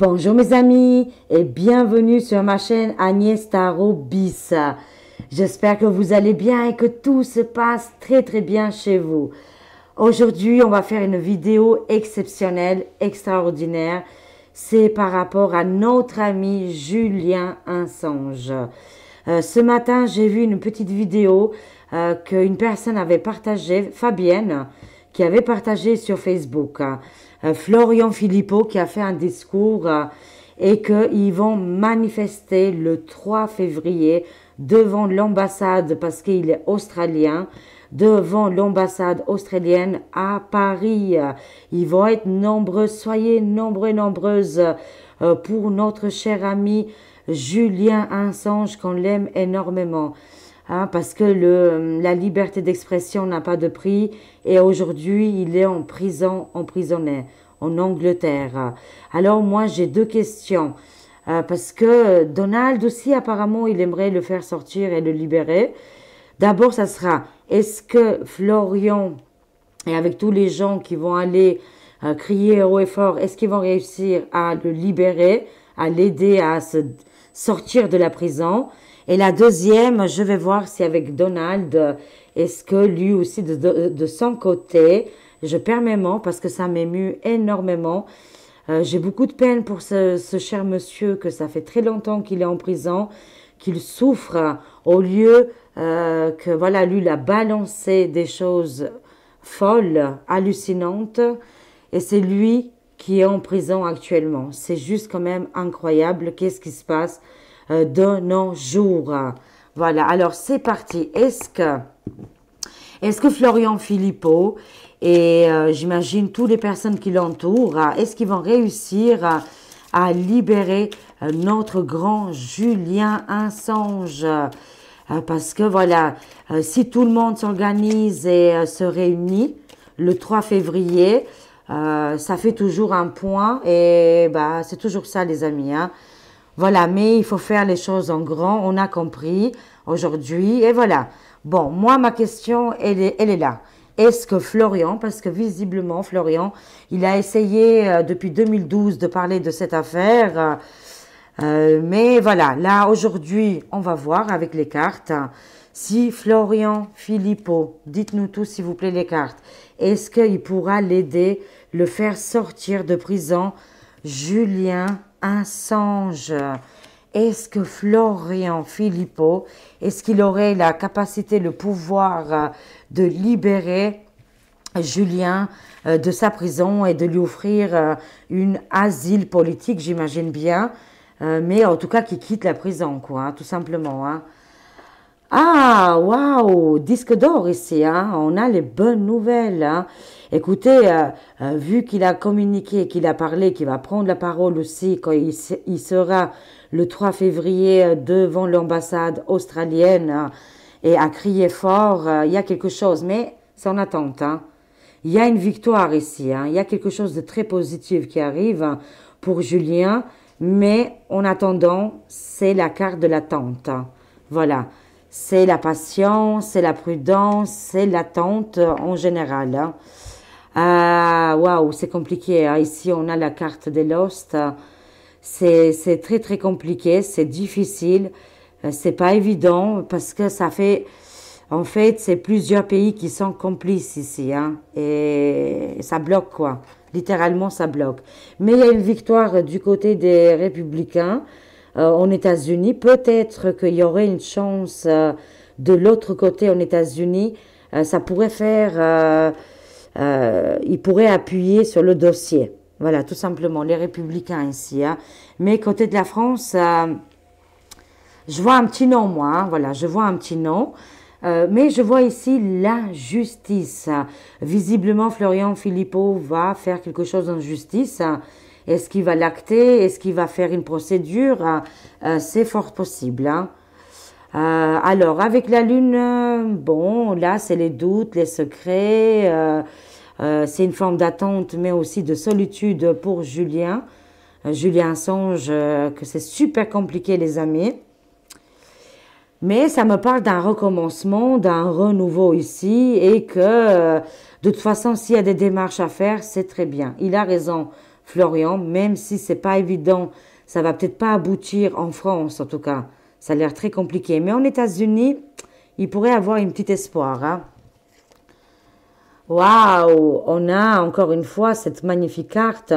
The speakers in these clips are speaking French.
Bonjour mes amis et bienvenue sur ma chaîne Agnès Tarot Bis. J'espère que vous allez bien et que tout se passe très très bien chez vous. Aujourd'hui, on va faire une vidéo exceptionnelle, extraordinaire. C'est par rapport à notre ami Julien Insange. Euh, ce matin, j'ai vu une petite vidéo euh, qu'une personne avait partagée, Fabienne, qui avait partagé sur Facebook. Florian Philippot qui a fait un discours euh, et qu'ils vont manifester le 3 février devant l'ambassade, parce qu'il est australien, devant l'ambassade australienne à Paris. Ils vont être nombreux, soyez nombreux, nombreuses euh, pour notre cher ami Julien Insange qu'on l'aime énormément. Hein, parce que euh, la liberté d'expression n'a pas de prix et aujourd'hui il est en prison, emprisonné en Angleterre. Alors moi j'ai deux questions euh, parce que Donald aussi apparemment il aimerait le faire sortir et le libérer. D'abord ça sera est-ce que Florian et avec tous les gens qui vont aller euh, crier haut et fort, est-ce qu'ils vont réussir à le libérer, à l'aider à se sortir de la prison et la deuxième, je vais voir si avec Donald, est-ce que lui aussi, de, son côté, je permets mes parce que ça m'émue énormément. Euh, j'ai beaucoup de peine pour ce, cher monsieur que ça fait très longtemps qu'il est en prison, qu'il souffre au lieu euh, que voilà lui il a balancé des choses folles, hallucinantes, et c'est lui qui est en prison actuellement. C'est juste quand même incroyable. Qu'est-ce qui se passe euh, de nos jours. Voilà, alors c'est parti. Est-ce que, est -ce que Florian Philippot et euh, j'imagine toutes les personnes qui l'entourent, est-ce qu'ils vont réussir à, libérer euh, notre grand Julien Insange, parce que voilà, si tout le monde s'organise et se réunit le 3 février, ça fait toujours un point et bah c'est toujours ça les amis. Hein. Voilà, mais il faut faire les choses en grand, on a compris aujourd'hui, et voilà. Bon, moi, ma question, elle est, là. Est-ce que Florian, parce que visiblement, Florian, il a essayé euh, depuis 2012 de parler de cette affaire, euh, mais voilà, là, aujourd'hui, on va voir avec les cartes. Hein. Si Florian Philippot, dites-nous tous s'il vous plaît les cartes, est-ce qu'il pourra l'aider, le faire sortir de prison Julien un songe. Est-ce que Florian Philippot, est-ce qu'il aurait la capacité, le pouvoir euh, de libérer Julien euh, de sa prison et de lui offrir euh, une asile politique, j'imagine bien, mais en tout cas qu'il quitte la prison, quoi, hein, tout simplement. Hein. Ah, waouh, disque d'or ici, hein? on a les bonnes nouvelles. Hein. Écoutez, euh, euh, vu qu'il a communiqué, qu'il a parlé, qu'il va prendre la parole aussi quand il, sera le 3 février euh, devant l'ambassade australienne hein, et a crié fort, il y a quelque chose, mais c'est en attente. Hein. Il y a une victoire ici, il y a quelque chose de très positif qui arrive pour Julien, mais en attendant, c'est la carte de l'attente. Voilà c'est la patience, c'est la prudence, c'est l'attente euh, en général. Hein. Ah, waouh, c'est compliqué. Hein. Ici, on a la carte de Lost. C'est très, très compliqué. C'est difficile. Euh, c'est pas évident parce que ça fait. En fait, c'est plusieurs pays qui sont complices ici. Hein. Et ça bloque, quoi. Littéralement, ça bloque. Mais il y a une victoire du côté des Républicains aux euh, États-Unis. Peut-être qu'il y aurait une chance euh, de l'autre côté aux États-Unis. Euh, ça pourrait faire, ils pourraient appuyer sur le dossier. Voilà, tout simplement, les républicains ici. Hein. Mais côté de la France, je vois un petit nom, moi. Hein. voilà, je vois un petit nom. mais je vois ici la justice. Visiblement, Florian Philippot va faire quelque chose en justice. Est-ce qu'il va lacter Est-ce qu'il va faire une procédure ah, euh, C'est fort possible. Hein. Euh, alors, avec la Lune, euh, bon, là, c'est les doutes, les secrets. c'est une forme d'attente, mais aussi de solitude pour Julien. Julien songe que c'est super compliqué, les amis. Mais ça me parle d'un recommencement, d'un renouveau ici, et que de toute façon, s'il y a des démarches à faire, c'est très bien. Il a raison. Florian, même si c'est pas évident, ça va peut-être pas aboutir en France en tout cas. Ça a l'air très compliqué. Mais en États-Unis, il pourrait avoir une petite espoir. Hein. Waouh On a encore une fois cette magnifique carte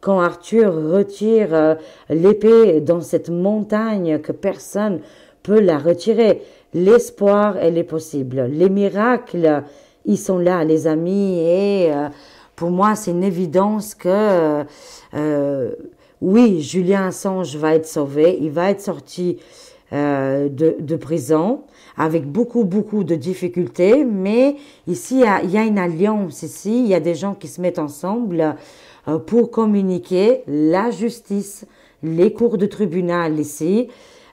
quand Arthur retire euh, l'épée dans cette montagne que personne peut la retirer. L'espoir, elle est possible. Les miracles, ils sont là, les amis, et euh, pour moi, c'est une évidence que, euh, euh oui, Julien Assange va être sauvé, il va être sorti euh, de, de, prison avec beaucoup, beaucoup de difficultés, mais ici, il y, a une alliance, ici, il y a des gens qui se mettent ensemble euh, pour communiquer la justice, les cours de tribunal ici.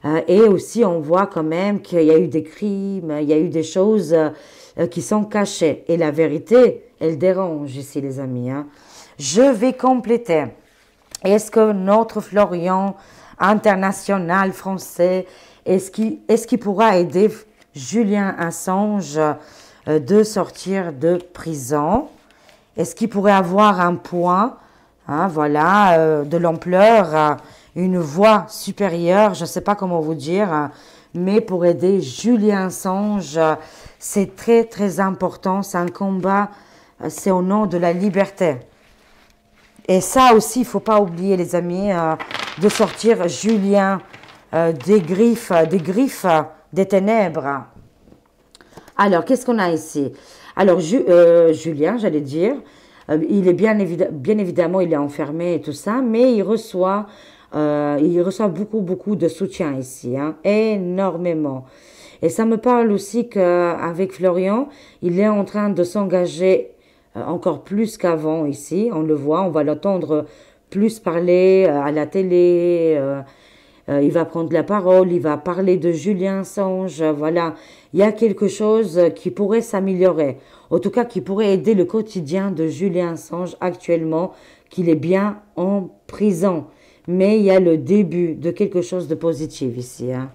Euh, et aussi, on voit quand même qu'il y a eu des crimes, il y a eu des choses qui sont cachées. Et la vérité, elle dérange ici, les amis. Hein. Je vais compléter. Est-ce que notre Florian international français, est-ce qu'il est pourra aider Julien Assange euh, de sortir de prison Est-ce qu'il pourrait avoir un point hein, voilà, euh, de l'ampleur, euh, une voix supérieure, je ne sais pas comment vous dire, hein, mais pour aider Julien Assange, c'est très très important, c'est un combat c'est au nom de la liberté. Et ça aussi, il ne faut pas oublier, les amis, euh, de sortir Julien euh, des griffes, euh, des griffes des ténèbres. Alors, qu'est-ce qu'on a ici Alors, Julien, j'allais dire, il est bien, évidemment, il est enfermé et tout ça, mais il reçoit, il reçoit beaucoup, beaucoup de soutien ici, hein, énormément. Et ça me parle aussi qu'avec Florian, il est en train de s'engager euh, encore plus qu'avant ici. On le voit, on va l'entendre plus parler euh, à la télé. Euh, il va prendre la parole, il va parler de Julien Assange. Voilà, il y a quelque chose qui pourrait s'améliorer. En tout cas, qui pourrait aider le quotidien de Julien Assange actuellement, qu'il est bien en prison. Mais il y a le début de quelque chose de positif ici. Hein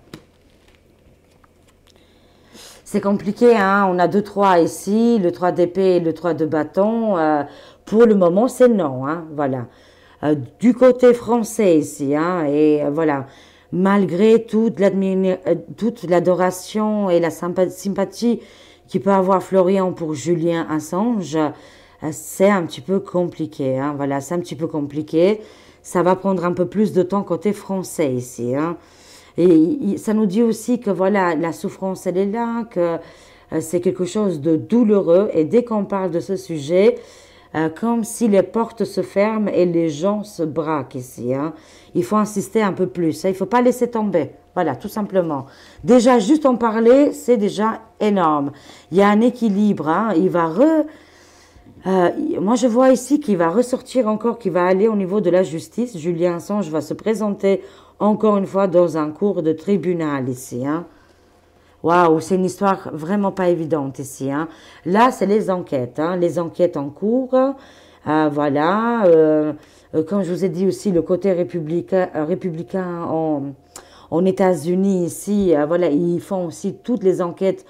c'est compliqué. Hein. On a deux trois ici, le 3 d'épée et le 3 de bâton. Euh, pour le moment, c'est non. Hein, voilà. Euh, du côté français ici, hein, et euh, voilà. Malgré toute, toute l'adoration et la sympathie qui peut avoir Florian pour Julien Assange, c'est un petit peu compliqué. Hein, voilà, c'est un petit peu compliqué. Ça va prendre un peu plus de temps côté français ici. Hein. Et ça nous dit aussi que voilà, la souffrance, elle est là, que euh, c'est quelque chose de douloureux. Et dès qu'on parle de ce sujet, euh, comme si les portes se ferment et les gens se braquent ici. Hein. Il faut insister un peu plus. Hein. Il ne faut pas laisser tomber. Voilà, tout simplement. Déjà, juste en parler, c'est déjà énorme. Il y a un équilibre. Hein. Il va euh, moi, je vois ici qu'il va ressortir encore, qu'il va aller au niveau de la justice. Julien Assange va se présenter encore une fois dans un cours de tribunal ici. Hein. Waouh, c'est une histoire vraiment pas évidente ici. Hein. Là, c'est les enquêtes, hein, les enquêtes en cours. Euh, voilà, euh, euh, comme je vous ai dit aussi, le côté républicain, euh, républicain en, États-Unis ici, voilà, ils font aussi toutes les enquêtes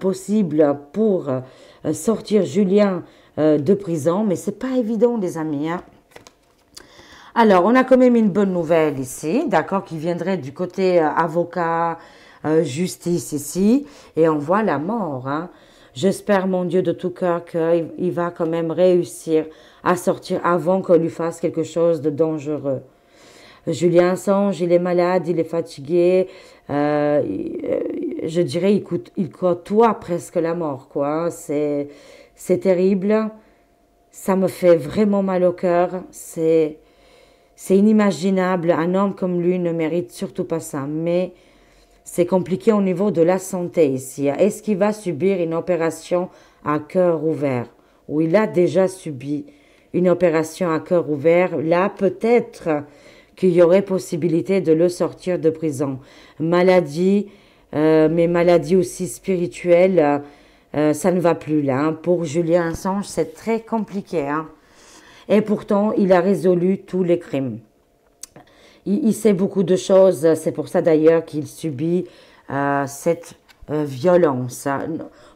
possibles pour sortir Julien de prison, mais c'est pas évident, les amis. Hein. Alors, on a quand même une bonne nouvelle ici, d'accord, qui viendrait du côté euh, avocat, euh, justice ici, et on voit la mort. Hein. J'espère, mon Dieu, de tout cœur qu'il va quand même réussir à sortir avant qu'on lui fasse quelque chose de dangereux. Julien Assange, il est malade, il est fatigué. Euh, je dirais, il, il côtoie presque la mort, quoi. Hein. C'est, c'est terrible. Ça me fait vraiment mal au cœur. C'est, c'est inimaginable, un homme comme lui ne mérite surtout pas ça, mais c'est compliqué au niveau de la santé ici. Est-ce qu'il va subir une opération à cœur ouvert Ou il a déjà subi une opération à cœur ouvert Là, peut-être qu'il y aurait possibilité de le sortir de prison. Maladie, euh, mais maladie aussi spirituelle, euh, ça ne va plus là. Hein. Pour Julien Assange, c'est très compliqué. Hein. Et pourtant, il a résolu tous les crimes. Il, sait beaucoup de choses. C'est pour ça d'ailleurs qu'il subit euh, cette euh, violence.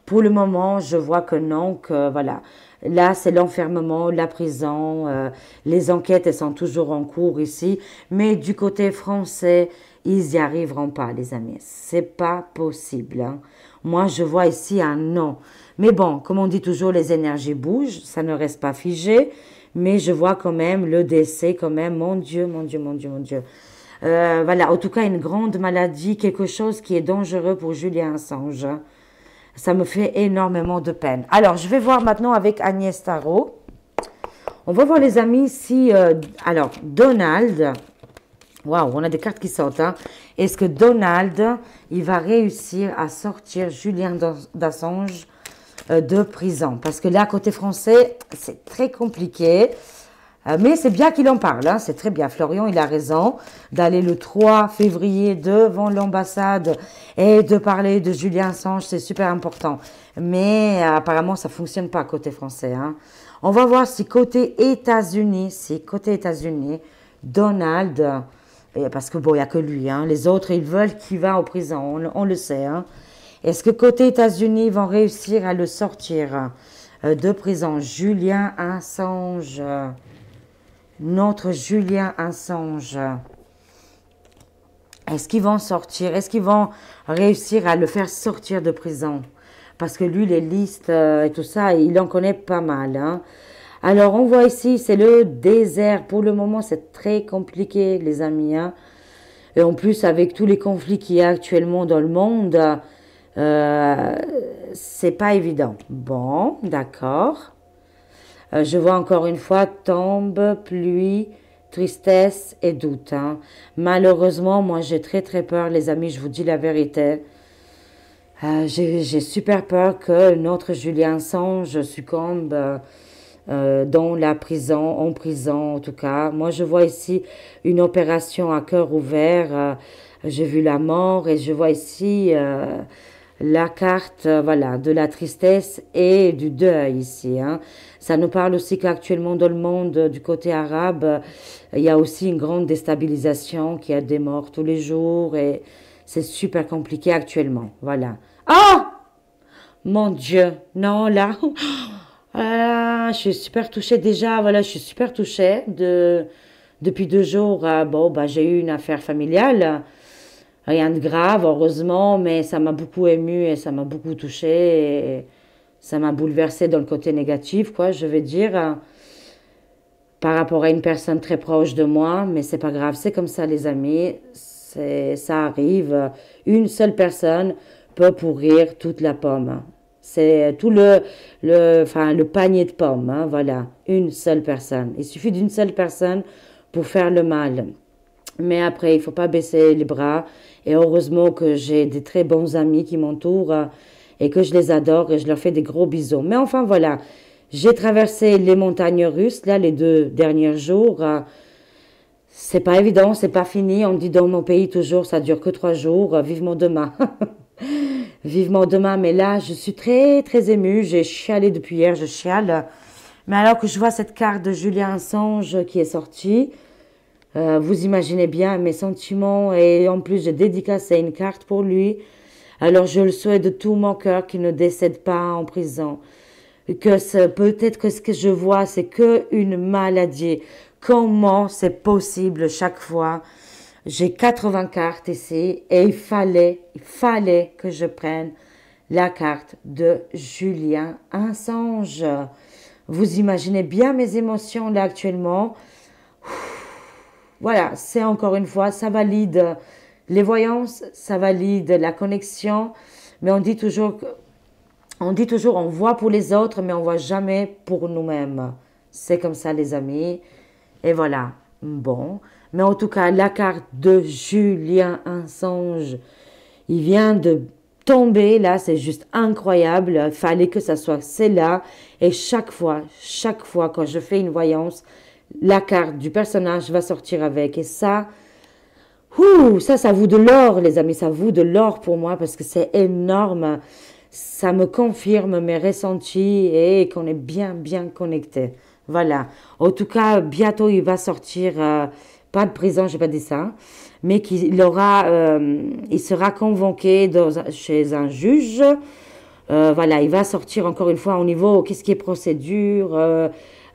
Pour le moment, je vois que non, que voilà. Là, c'est l'enfermement, la prison. Euh, les enquêtes sont toujours en cours ici. Mais du côté français, ils n'y arriveront pas, les amis. C'est pas possible. Hein. Moi, je vois ici un non. Mais bon, comme on dit toujours, les énergies bougent, ça ne reste pas figé mais je vois quand même le décès, quand même, mon Dieu, mon Dieu, mon Dieu, mon Dieu. Euh, voilà, en tout cas, une grande maladie, quelque chose qui est dangereux pour Julien Assange. Ça me fait énormément de peine. Alors, je vais voir maintenant avec Agnès Tarot. On va voir, les amis, si... Euh, alors, Donald... Waouh, on a des cartes qui sortent. Hein. Est-ce que Donald, il va réussir à sortir Julien d'Assange euh, de prison. Parce que là, côté français, c'est très compliqué. Euh, mais c'est bien qu'il en parle, hein. c'est très bien. Florian, il a raison d'aller le 3 février devant l'ambassade et de parler de Julien Assange, c'est super important. Mais euh, apparemment, ça fonctionne pas côté français. Hein. On va voir si côté États-Unis, si côté États-Unis, Donald, parce que bon, il n'y a que lui, hein. les autres, ils veulent qu'il va en prison, on, le sait. Est-ce que côté États-Unis, ils vont réussir à le sortir euh, de prison Julien Assange, notre Julien Assange. Est-ce qu'ils vont sortir Est-ce qu'ils vont réussir à le faire sortir de prison Parce que lui, les listes euh, et tout ça, il en connaît pas mal. Hein. Alors, on voit ici, c'est le désert. Pour le moment, c'est très compliqué, les amis. Hein. Et en plus, avec tous les conflits qu'il y a actuellement dans le monde, euh, c'est pas évident. Bon, d'accord. Euh, je vois encore une fois tombe, pluie, tristesse et doute. Hein. Malheureusement, moi j'ai très très peur, les amis, je vous dis la vérité. Euh, j'ai super peur que notre Julien Sange succombe dans la prison, en prison en tout cas. Moi je vois ici une opération à cœur ouvert. j'ai vu la mort et je vois ici la carte euh, voilà, de la tristesse et du deuil ici. Hein. Ça nous parle aussi qu'actuellement dans le monde, euh, du côté arabe, euh, il y a aussi une grande déstabilisation, qui a des morts tous les jours et c'est super compliqué actuellement. Voilà. Oh Mon Dieu Non, là ah, je suis super touchée déjà, voilà, je suis super touchée depuis deux jours, bon, bah, j'ai eu une affaire familiale, rien de grave, heureusement, mais ça m'a beaucoup ému et ça m'a beaucoup touché. Et ça m'a bouleversé dans le côté négatif, quoi, je veux dire, hein, par rapport à une personne très proche de moi, mais c'est pas grave, c'est comme ça, les amis, ça arrive. Une seule personne peut pourrir toute la pomme. C'est tout le, le, panier de pommes, hein, voilà, une seule personne. Il suffit d'une seule personne pour faire le mal. Mais après, il ne faut pas baisser les bras. Et heureusement que j'ai des très bons amis qui m'entourent euh, et que je les adore et je leur fais des gros bisous. Mais enfin, voilà. J'ai traversé les montagnes russes, là, les deux derniers jours. Euh, c'est pas évident, c'est pas fini. On me dit dans mon pays toujours, ça dure que trois jours. Euh, vivement demain. Vivement demain. Mais là, je suis très, très émue. J'ai chialé depuis hier, je chiale. Mais alors que je vois cette carte de Julien Assange qui est sortie, euh, vous imaginez bien mes sentiments et en plus j'ai dédicacé une carte pour lui. Alors je le souhaite de tout mon cœur qu'il ne décède pas en prison. Que peut-être que ce que je vois c'est que une maladie. Comment c'est possible chaque fois J'ai 80 cartes ici et il fallait, il fallait que je prenne la carte de Julien, un Vous imaginez bien mes émotions là actuellement. Voilà, c'est encore une fois, ça valide les voyances, ça valide la connexion, mais on dit toujours, on dit toujours, on voit pour les autres, mais on voit jamais pour nous-mêmes. C'est comme ça, les amis. Et voilà. Bon. Mais en tout cas, la carte de Julien Insange, il vient de tomber là, c'est juste incroyable. Fallait que ça soit celle-là. Et chaque fois, chaque fois, quand je fais une voyance, la carte du personnage va sortir avec. Et ça, ouh, ça, ça vaut de l'or, les amis. Ça vaut de l'or pour moi parce que c'est énorme. Ça me confirme mes ressentis et qu'on est bien, bien connecté. Voilà. En tout cas, bientôt, il va sortir. Euh, pas de prison, j'ai pas dit ça, mais qu'il aura, euh, il sera convoqué chez un juge. Euh, voilà, il va sortir encore une fois au niveau qu'est-ce qui est procédure,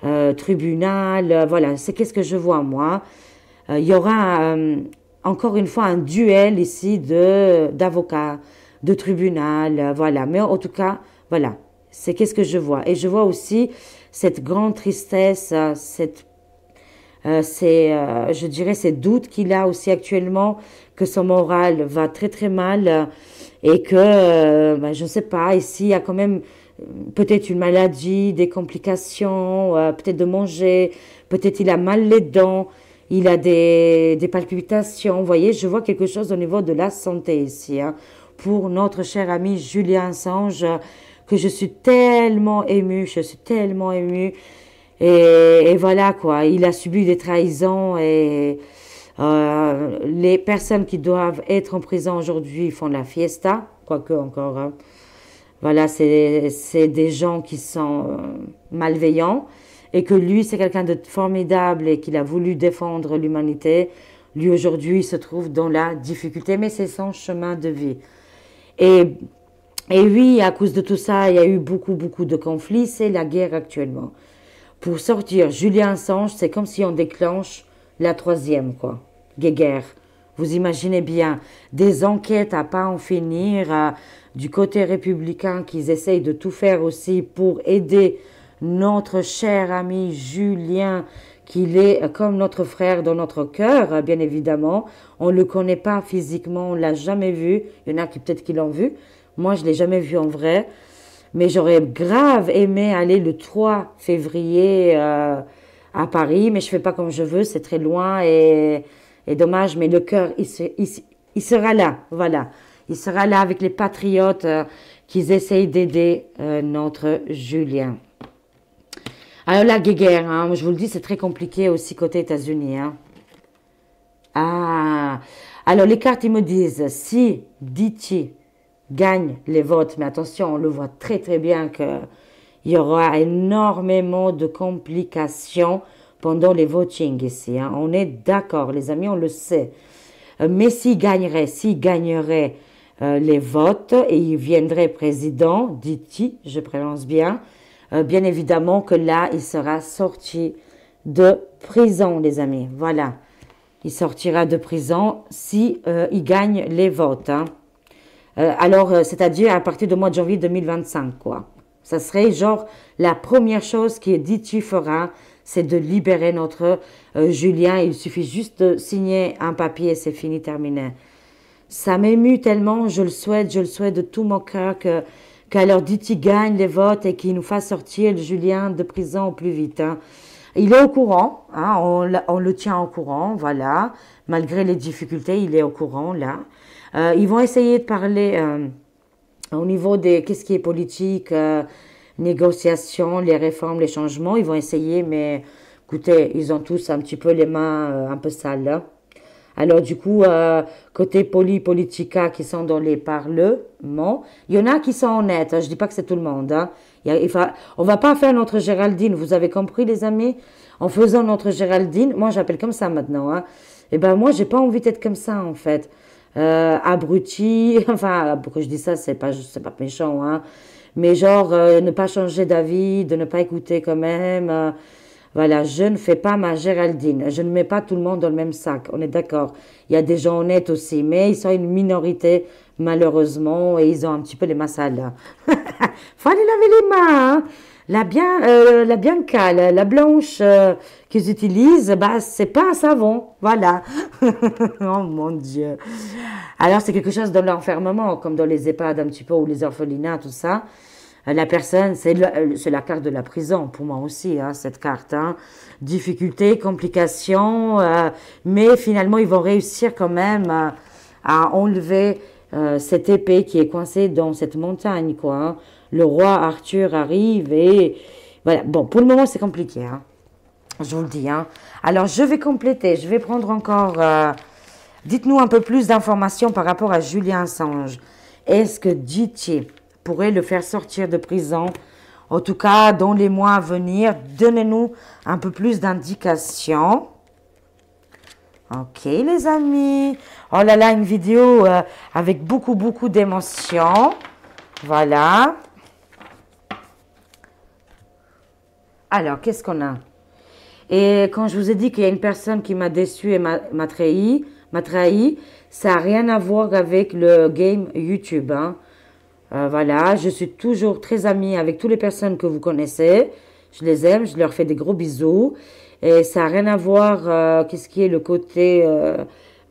euh, tribunal, euh, voilà, c'est qu'est-ce que je vois moi. Euh, il y aura encore une fois un duel ici de d'avocats, de tribunal, voilà. Mais en tout cas, voilà, c'est qu'est-ce que je vois. Et je vois aussi cette grande tristesse, cette c'est, je dirais, ces doutes qu'il a aussi actuellement, que son moral va très très mal et que, ben, je ne sais pas, ici il y a quand même peut-être une maladie, des complications, euh, peut-être de manger, peut-être il a mal les dents, il a des, des, palpitations. Vous voyez, je vois quelque chose au niveau de la santé ici. Hein. pour notre cher ami Julien Sange, que je suis tellement émue, je suis tellement émue. Et, voilà quoi, il a subi des trahisons et euh, les personnes qui doivent être en prison aujourd'hui font la fiesta, quoique encore. Hein voilà, c'est des gens qui sont euh, malveillants et que lui, c'est quelqu'un de formidable et qu'il a voulu défendre l'humanité. Lui, aujourd'hui, il se trouve dans la difficulté, mais c'est son chemin de vie. Et, et oui, à cause de tout ça, il y a eu beaucoup, beaucoup de conflits. C'est la guerre actuellement. Pour sortir Julien Assange, c'est comme si on déclenche la troisième, quoi, guerre. Vous imaginez bien, des enquêtes à pas en finir, à du côté républicain qu'ils essayent de tout faire aussi pour aider notre cher ami Julien, qu'il est comme notre frère dans notre cœur, bien évidemment. On ne le connaît pas physiquement, on ne l'a jamais vu. Il y en a qui peut-être qui l'ont vu. Moi, je ne l'ai jamais vu en vrai. Mais j'aurais grave aimé aller le 3 février euh, à Paris, mais je ne fais pas comme je veux, c'est très loin et, et dommage, mais le cœur, il, il sera là, voilà. Il sera là avec les patriotes euh, qui essayent d'aider euh, notre Julien. Alors la guerre, hein, je vous le dis, c'est très compliqué aussi côté États-Unis. Hein. Ah, alors les cartes, ils me disent, si Diti gagne les votes, mais attention, on le voit très très bien que y aura énormément de complications pendant les votings ici. Hein. On est d'accord, les amis, on le sait. Euh, mais s'il gagnerait, s'il gagnerait, euh, les votes et il viendrait président, dit-il, je prononce bien. Euh, bien évidemment que là, il sera sorti de prison, les amis. Voilà. Il sortira de prison si euh, il gagne les votes. Hein. alors, c'est-à-dire à partir du mois de janvier 2025, quoi. Ça serait genre la première chose que Diti fera, c'est de libérer notre Julien. Il suffit juste de signer un papier, c'est fini, terminé ça m'émue tellement, je le souhaite, je le souhaite de tout mon cœur que qu'à leur dit il gagne les votes et qu'il nous fasse sortir Julien de prison au plus vite. Hein. Il est au courant, hein, on, le tient au courant, voilà. Malgré les difficultés, il est au courant là. Euh, ils vont essayer de parler euh, au niveau des qu'est-ce qui est politique, euh, négociations, les réformes, les changements. Ils vont essayer, mais écoutez, ils ont tous un petit peu les mains euh, un peu sales. Là. Hein. Alors du coup, euh, côté poli, politica, qui sont dans les parlements, il y en a qui sont honnêtes. Hein. je dis pas que c'est tout le monde. Hein. Il, on va pas faire notre Géraldine. Vous avez compris, les amis En faisant notre Géraldine, moi j'appelle comme ça maintenant. Hein, et eh ben moi, n'ai pas envie d'être comme ça en fait. Euh, abruti, enfin, que je dis ça, c'est pas, pas méchant, hein. Mais genre, euh, ne pas changer d'avis, de ne pas écouter quand même. Voilà, je ne fais pas ma Géraldine. Je ne mets pas tout le monde dans le même sac. On est d'accord. Il y a des gens honnêtes aussi, mais ils sont une minorité, malheureusement, et ils ont un petit peu les mains sales. Faut aller laver les mains. Hein. La, bien, euh, la Bianca, la, blanche euh, qu'ils utilisent, bah, c'est pas un savon. Voilà. oh mon Dieu. Alors, c'est quelque chose dans l'enfermement, comme dans les EHPAD un petit peu, ou les orphelinats, tout ça. Euh, la personne, euh, c'est la carte de la prison pour moi aussi, hein, cette carte. Difficulté, hein. Difficultés, complications, euh, mais finalement ils vont réussir quand même à, enlever cette épée qui est coincée dans cette montagne. quoi. Hein. Le roi Arthur arrive et voilà. Bon, pour le moment c'est compliqué. Hein. Je vous le dis. Alors je vais compléter, je vais prendre encore... Dites-nous un peu plus d'informations par rapport à Julien Assange. Est-ce que Didier pourrait le faire sortir de prison. En tout cas, dans les mois à venir, donnez-nous un peu plus d'indications. Ok les amis, oh là là, une vidéo euh, avec beaucoup beaucoup d'émotions, voilà. Alors, qu'est-ce qu'on a Et quand je vous ai dit qu'il y a une personne qui m'a déçu et m'a trahi, trahi, ça n'a rien à voir avec le game YouTube, hein. Euh, voilà, je suis toujours très amie avec toutes les personnes que vous connaissez. Je les aime, je leur fais des gros bisous. Et ça n'a rien à voir, euh, qu'est-ce qui est le côté, euh,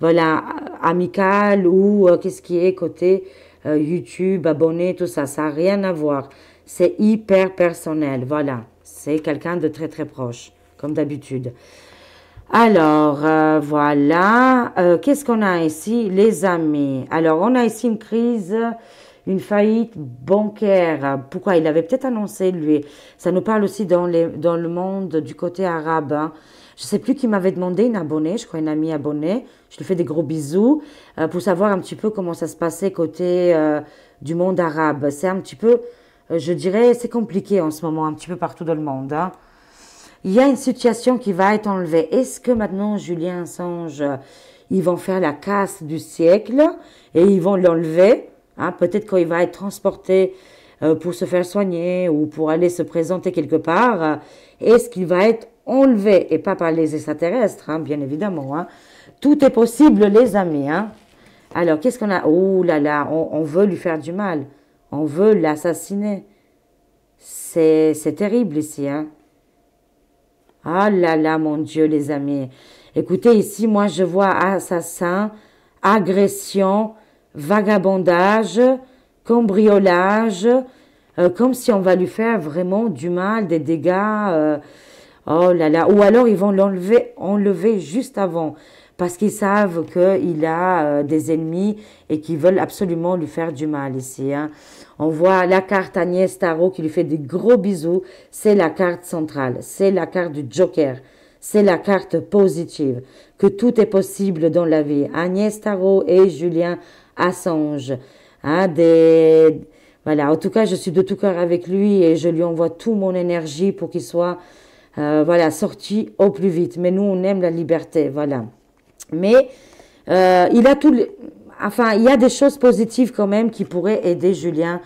voilà, amical ou qu'est-ce qui est côté YouTube, abonné, tout ça. Ça n'a rien à voir. C'est hyper personnel, voilà. C'est quelqu'un de très très proche, comme d'habitude. Alors, voilà. Qu'est-ce qu'on a ici, les amis Alors, on a ici une crise une faillite bancaire. Pourquoi Il avait peut-être annoncé, lui. Ça nous parle aussi dans, dans le monde du côté arabe. Hein. Je ne sais plus qui m'avait demandé, une abonnée, je crois une amie abonnée. Je lui fais des gros bisous euh, pour savoir un petit peu comment ça se passait côté euh, du monde arabe. C'est un petit peu, euh, je dirais, c'est compliqué en ce moment, un petit peu partout dans le monde. Hein. Il y a une situation qui va être enlevée. Est-ce que maintenant Julien songe, ils vont faire la casse du siècle et ils vont l'enlever Hein, peut-être quand il va être transporté euh, pour se faire soigner ou pour aller se présenter quelque part, euh, est-ce qu'il va être enlevé et pas par les extraterrestres, hein, bien évidemment. Hein. Tout est possible, les amis. Hein. Alors, qu'est-ce qu'on a Oh là là, on, veut lui faire du mal. On veut l'assassiner. C'est terrible ici. Ah là là, mon Dieu, les amis. Écoutez, ici, moi, je vois assassin, agression, vagabondage, cambriolage, euh, comme si on va lui faire vraiment du mal, des dégâts. Euh, oh là là. Ou alors ils vont l'enlever enlever juste avant, parce qu'ils savent qu'il a euh, des ennemis et qu'ils veulent absolument lui faire du mal ici. Hein. On voit la carte Agnès Tarot qui lui fait des gros bisous. C'est la carte centrale, c'est la carte du Joker. C'est la carte positive, que tout est possible dans la vie. Agnès Tarot et Julien Assange. Hein, des... Voilà, en tout cas, je suis de tout cœur avec lui et je lui envoie toute mon énergie pour qu'il soit euh, voilà, sorti au plus vite. Mais nous, on aime la liberté, voilà. Mais euh, il a tout... Enfin, il y a des choses positives quand même qui pourraient aider Julien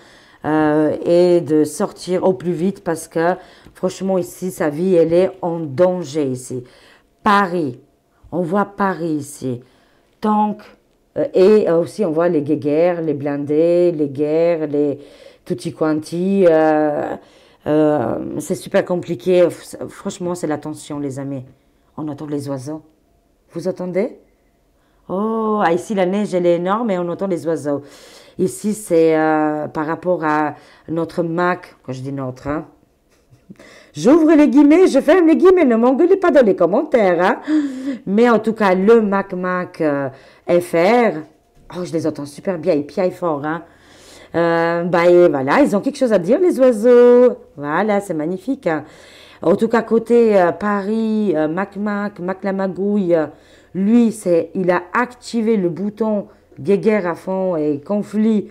euh, et de sortir au plus vite parce que franchement ici, sa vie, elle est en danger ici. Paris, on voit Paris ici. que euh, et euh, aussi, on voit les guéguerres, les blindés, les guerres, les tutti quanti. Euh, euh c'est super compliqué. Franchement, c'est la tension, les amis. On entend les oiseaux. Vous entendez Oh, ah, ici, la neige, elle est énorme et on entend les oiseaux. Ici, c'est par rapport à notre Mac, quand je dis notre, hein, J'ouvre les guillemets, je ferme les guillemets, ne m'engueulez pas dans les commentaires. Hein. Mais en tout cas, le MacMac Mac euh, FR, oh, je les entends super bien, ils piaillent fort. Hein. Euh, bah, et voilà, ils ont quelque chose à dire, les oiseaux. Voilà, c'est magnifique. Hein. En tout cas, côté euh, Paris, MacMac, Mac la magouille, lui, c'est, il a activé le bouton guéguerre à fond et conflit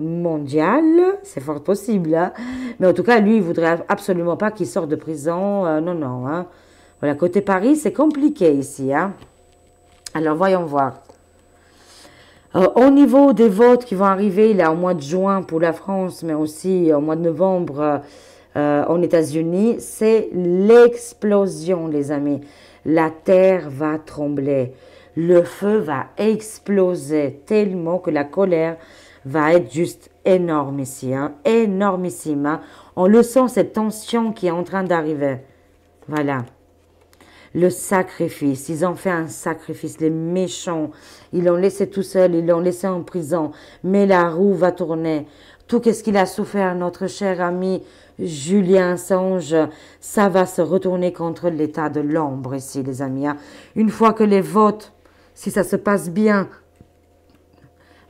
mondial, c'est fort possible. Hein. Mais en tout cas, lui, il voudrait absolument pas qu'il sorte de prison. Euh, non, non. Hein? Voilà, côté Paris, c'est compliqué ici. Hein. Alors, voyons voir. Euh, au niveau des votes qui vont arriver là au mois de juin pour la France, mais aussi au mois de novembre en euh, États-Unis, c'est l'explosion, les amis. La terre va trembler. Le feu va exploser tellement que la colère va être juste énorme énormissime, énormissime. Hein. On le sent, cette tension qui est en train d'arriver. Voilà. Le sacrifice, ils ont fait un sacrifice, les méchants, ils l'ont laissé tout seul, ils l'ont laissé en prison, mais la roue va tourner. Tout ce qu'il a souffert, notre cher ami Julien Songe, ça va se retourner contre l'état de l'ombre ici, les amis. Hein. Une fois que les votes, si ça se passe bien,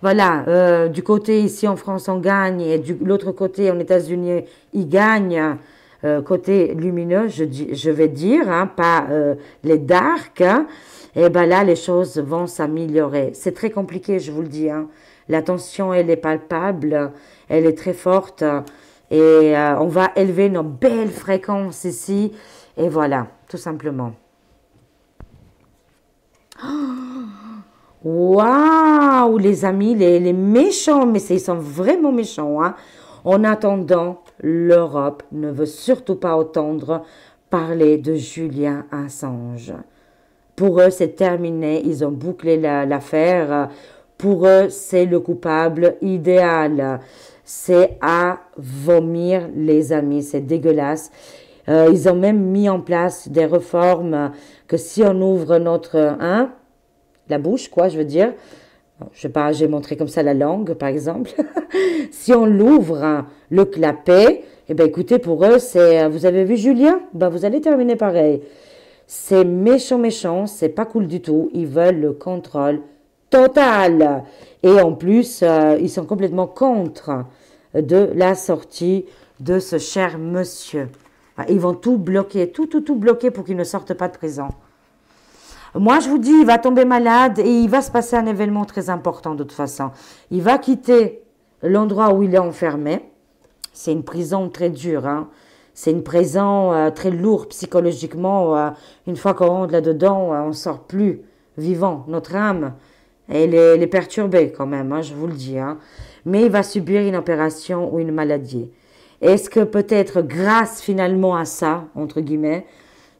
voilà, euh, du côté ici en France on gagne et de l'autre côté en États-Unis ils gagnent. Euh, côté lumineux, je, je vais dire, hein, pas euh, les darks, et hein. eh ben là les choses vont s'améliorer. C'est très compliqué, je vous le dis. Hein. La tension, elle est palpable, elle est très forte, et on va élever nos belles fréquences ici, et voilà, tout simplement. Oh Waouh, les amis, les, méchants, mais ils sont vraiment méchants. Hein? En attendant, l'Europe ne veut surtout pas entendre parler de Julien Assange. Pour eux, c'est terminé. Ils ont bouclé l'affaire. Pour eux, c'est le coupable idéal. C'est à vomir, les amis. C'est dégueulasse. Euh, ils ont même mis en place des réformes que si on ouvre notre... Hein, la bouche, quoi, je veux dire. Je sais pas, j'ai montré comme ça la langue, par exemple. si on l'ouvre, hein, le clapet, Et eh ben, écoutez, pour eux, c'est, euh, vous avez vu Julien Ben, vous allez terminer pareil. C'est méchant, méchant, c'est pas cool du tout. Ils veulent le contrôle total. Et en plus, euh, ils sont complètement contre de la sortie de ce cher monsieur. Ah, ils vont tout bloquer, tout, tout, tout bloquer pour qu'il ne sorte pas de prison. Moi, je vous dis, il va tomber malade et il va se passer un événement très important de toute façon. Il va quitter l'endroit où il est enfermé. C'est une prison très dure. Hein. C'est une prison euh, très lourde psychologiquement. Euh, une fois qu'on rentre là-dedans, euh, on ne sort plus vivant. Notre âme, elle est, perturbée quand même, hein, je vous le dis. Hein. Mais il va subir une opération ou une maladie. Est-ce que peut-être grâce finalement à ça, entre guillemets,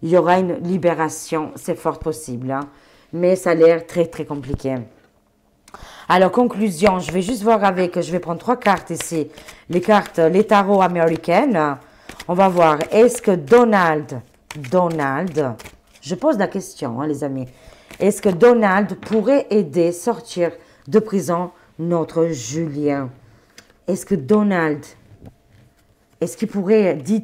il y aura une libération, c'est fort possible. Hein. Mais ça a l'air très, très compliqué. Alors, conclusion, je vais juste voir avec, je vais prendre trois cartes ici. Les cartes, les tarots américaines. On va voir, est-ce que Donald, Donald, je pose la question, hein, les amis. Est-ce que Donald pourrait aider sortir de prison notre Julien Est-ce que Donald, est-ce qu'il pourrait, dit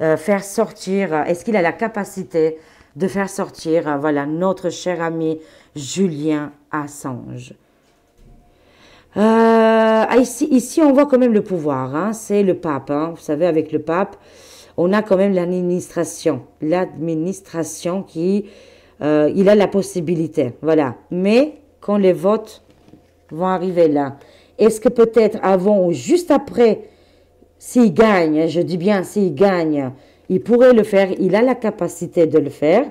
euh, faire sortir, euh, est-ce qu'il a la capacité de faire sortir euh, voilà, notre cher ami Julien Assange ah, ici, ici, on voit quand même le pouvoir, hein. c'est le pape, hein. vous savez, avec le pape, on a quand même l'administration, l'administration qui, il a la possibilité, voilà. Mais quand les votes vont arriver là, est-ce que peut-être avant ou juste après s'il gagne, hein, je dis bien s'il gagne, il pourrait le faire, il a la capacité de le faire,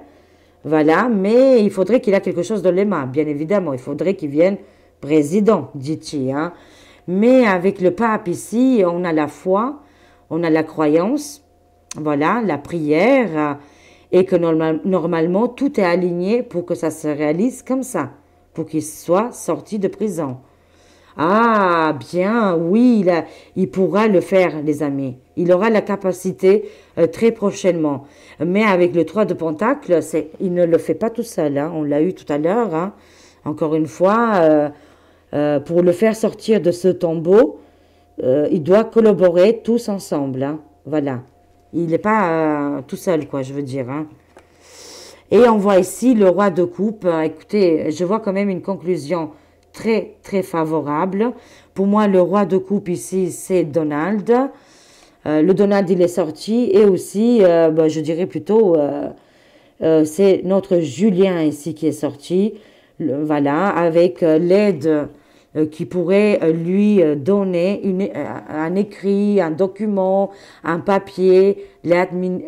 voilà, mais il faudrait qu'il a quelque chose dans les mains, bien évidemment, il faudrait qu'il vienne président, dit-il. Hein. Mais avec le pape ici, on a la foi, on a la croyance, voilà, la prière, et que normalement tout est aligné pour que ça se réalise comme ça, pour qu'il soit sorti de prison. Ah, bien, oui, il, pourra le faire, les amis. Il aura la capacité euh, très prochainement. Mais avec le 3 de Pentacle, il ne le fait pas tout seul. Hein. On l'a eu tout à l'heure. Hein. Encore une fois, euh, euh, pour le faire sortir de ce tombeau, il doit collaborer tous ensemble. Hein. Voilà. Il n'est pas tout seul, quoi, je veux dire. Et on voit ici le roi de coupe. Écoutez, je vois quand même une conclusion très très favorable. Pour moi, le roi de coupe ici, c'est Donald. Euh, le Donald, il est sorti. Et aussi, euh, bah, je dirais plutôt, euh, c'est notre Julien ici qui est sorti. voilà, avec l'aide qui pourrait lui donner un écrit, un document, un papier, l'admin...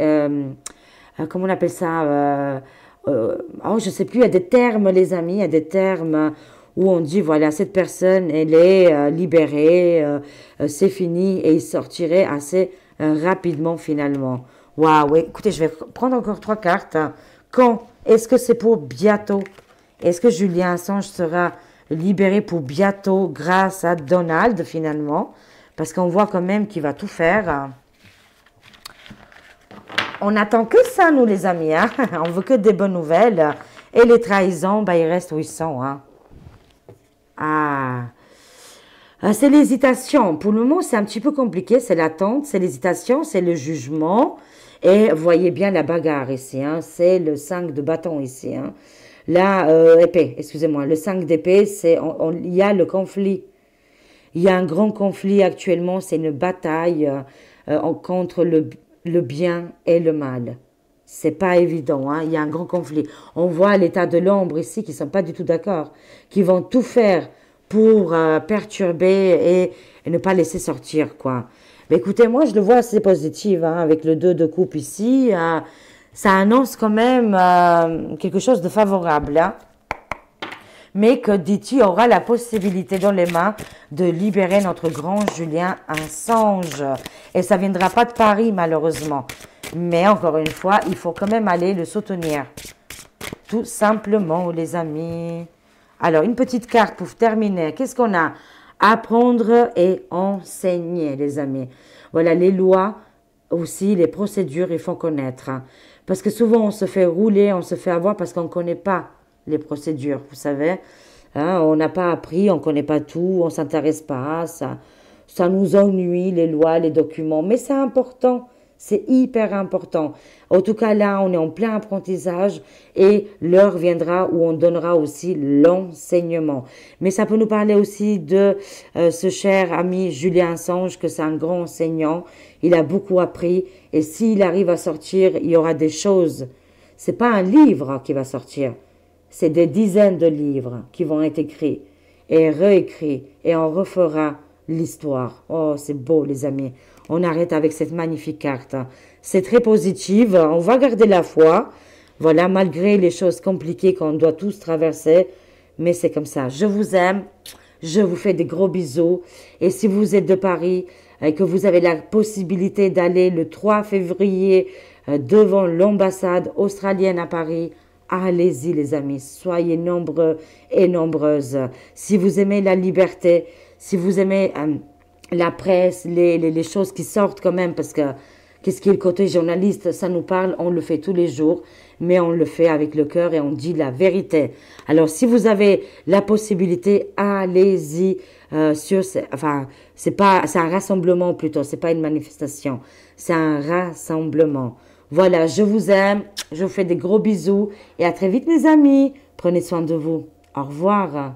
comment on appelle ça oh, je sais plus, il y a des termes, les amis, il des termes où on dit, voilà, cette personne, elle est euh, libérée, euh, euh, c'est fini, et il sortirait assez rapidement finalement. Waouh, écoutez, je vais prendre encore trois cartes. Hein. Quand Est-ce que c'est pour bientôt Est-ce que Julien Assange sera libéré pour bientôt grâce à Donald finalement Parce qu'on voit quand même qu'il va tout faire. Hein. On attend que ça, nous les amis. Hein. On veut que des bonnes nouvelles. Et les trahisons, ben, bah, ils restent où ils sont. Hein? Ah. ah, C'est l'hésitation. Pour le moment, c'est un petit peu compliqué. C'est l'attente, c'est l'hésitation, c'est le jugement. Et voyez bien la bagarre ici. Hein. C'est le 5 de bâton ici. Hein. Là, euh, épée, excusez-moi. Le 5 d'épée, c'est il y a le conflit. Il y a un grand conflit actuellement. C'est une bataille euh, contre le bien et le mal. C'est pas évident, hein. il y a un grand conflit. On voit l'état de l'ombre ici qui ne sont pas du tout d'accord, qui vont tout faire pour euh, perturber et, ne pas laisser sortir, quoi. Mais écoutez, moi je le vois assez positif, hein, avec le 2 de coupe ici. Hein. ça annonce quand même euh, quelque chose de favorable, mais que Diti aura la possibilité dans les mains de libérer notre grand Julien un songe. Et ça viendra pas de Paris, malheureusement. Mais encore une fois, il faut quand même aller le soutenir. Tout simplement, les amis. Alors, une petite carte pour terminer. Qu'est-ce qu'on a Apprendre et enseigner, les amis. Voilà, les lois aussi, les procédures, il faut connaître. Parce que souvent, on se fait rouler, on se fait avoir parce qu'on ne connaît pas les procédures, vous savez. Hein, on n'a pas appris, on ne connaît pas tout, on ne s'intéresse pas ça. Ça nous ennuie, les lois, les documents. Mais c'est important c'est hyper important. En tout cas, là, on est en plein apprentissage et l'heure viendra où on donnera aussi l'enseignement. Mais ça peut nous parler aussi de euh, ce cher ami Julien Songe que c'est un grand enseignant. Il a beaucoup appris et s'il arrive à sortir, il y aura des choses. C'est pas un livre qui va sortir. C'est des dizaines de livres qui vont être écrits et réécrits et on refera l'histoire. Oh, c'est beau, les amis. On arrête avec cette magnifique carte. C'est très positif. On va garder la foi. Voilà, malgré les choses compliquées qu'on doit tous traverser. Mais c'est comme ça. Je vous aime. Je vous fais des gros bisous. Et si vous êtes de Paris et que vous avez la possibilité d'aller le 3 février euh, devant l'ambassade australienne à Paris, allez-y les amis. Soyez nombreux et nombreuses. Si vous aimez la liberté, si vous aimez euh, la presse, les, choses qui sortent quand même, parce que qu'est-ce qui est le côté journaliste, ça nous parle, on le fait tous les jours, mais on le fait avec le cœur et on dit la vérité. Alors si vous avez la possibilité, allez-y euh, sur, enfin, c'est pas, un rassemblement plutôt, c'est pas une manifestation, c'est un rassemblement. Voilà, je vous aime, je vous fais des gros bisous et à très vite mes amis. Prenez soin de vous. Au revoir.